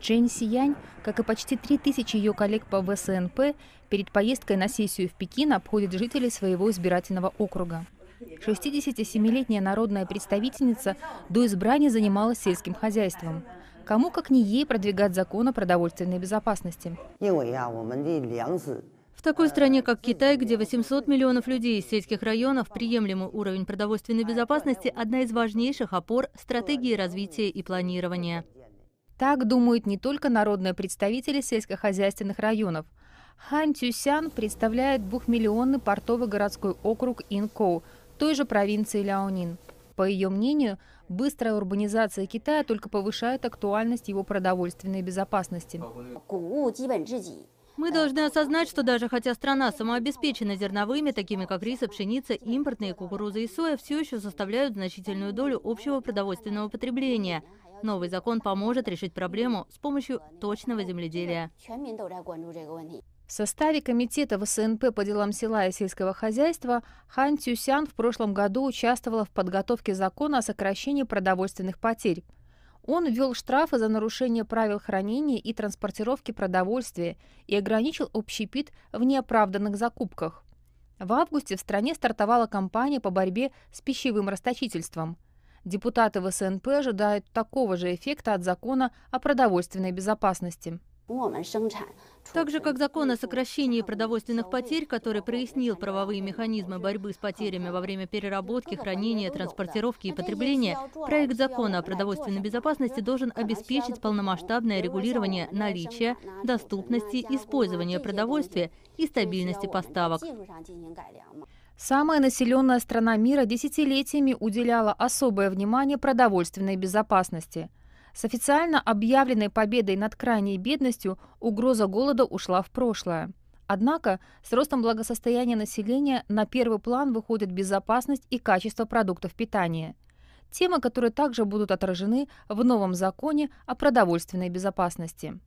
Чэнь Сиянь, как и почти 3000 ее коллег по ВСНП, перед поездкой на сессию в Пекин обходит жителей своего избирательного округа. 67-летняя народная представительница до избрания занималась сельским хозяйством. Кому, как не ей, продвигать закон о продовольственной безопасности. В такой стране, как Китай, где 800 миллионов людей из сельских районов, приемлемый уровень продовольственной безопасности – одна из важнейших опор стратегии развития и планирования. Так думают не только народные представители сельскохозяйственных районов. Хан Цюсян представляет двухмиллионный портовый городской округ Инкоу, той же провинции Ляонин. По ее мнению, быстрая урбанизация Китая только повышает актуальность его продовольственной безопасности. Мы должны осознать, что даже хотя страна самообеспечена зерновыми, такими как рис и пшеница, импортные кукуруза и соя все еще составляют значительную долю общего продовольственного потребления. Новый закон поможет решить проблему с помощью точного земледелия. В составе комитета ВСНП по делам села и сельского хозяйства Хан Цюсян в прошлом году участвовала в подготовке закона о сокращении продовольственных потерь. Он ввел штрафы за нарушение правил хранения и транспортировки продовольствия и ограничил общепит в неоправданных закупках. В августе в стране стартовала кампания по борьбе с пищевым расточительством – Депутаты ВСНП ожидают такого же эффекта от закона о продовольственной безопасности. Так же, как закон о сокращении продовольственных потерь, который прояснил правовые механизмы борьбы с потерями во время переработки, хранения, транспортировки и потребления, проект закона о продовольственной безопасности должен обеспечить полномасштабное регулирование наличия, доступности, использования продовольствия и стабильности поставок. Самая населенная страна мира десятилетиями уделяла особое внимание продовольственной безопасности. С официально объявленной победой над крайней бедностью угроза голода ушла в прошлое. Однако с ростом благосостояния населения на первый план выходит безопасность и качество продуктов питания. Темы, которые также будут отражены в новом законе о продовольственной безопасности.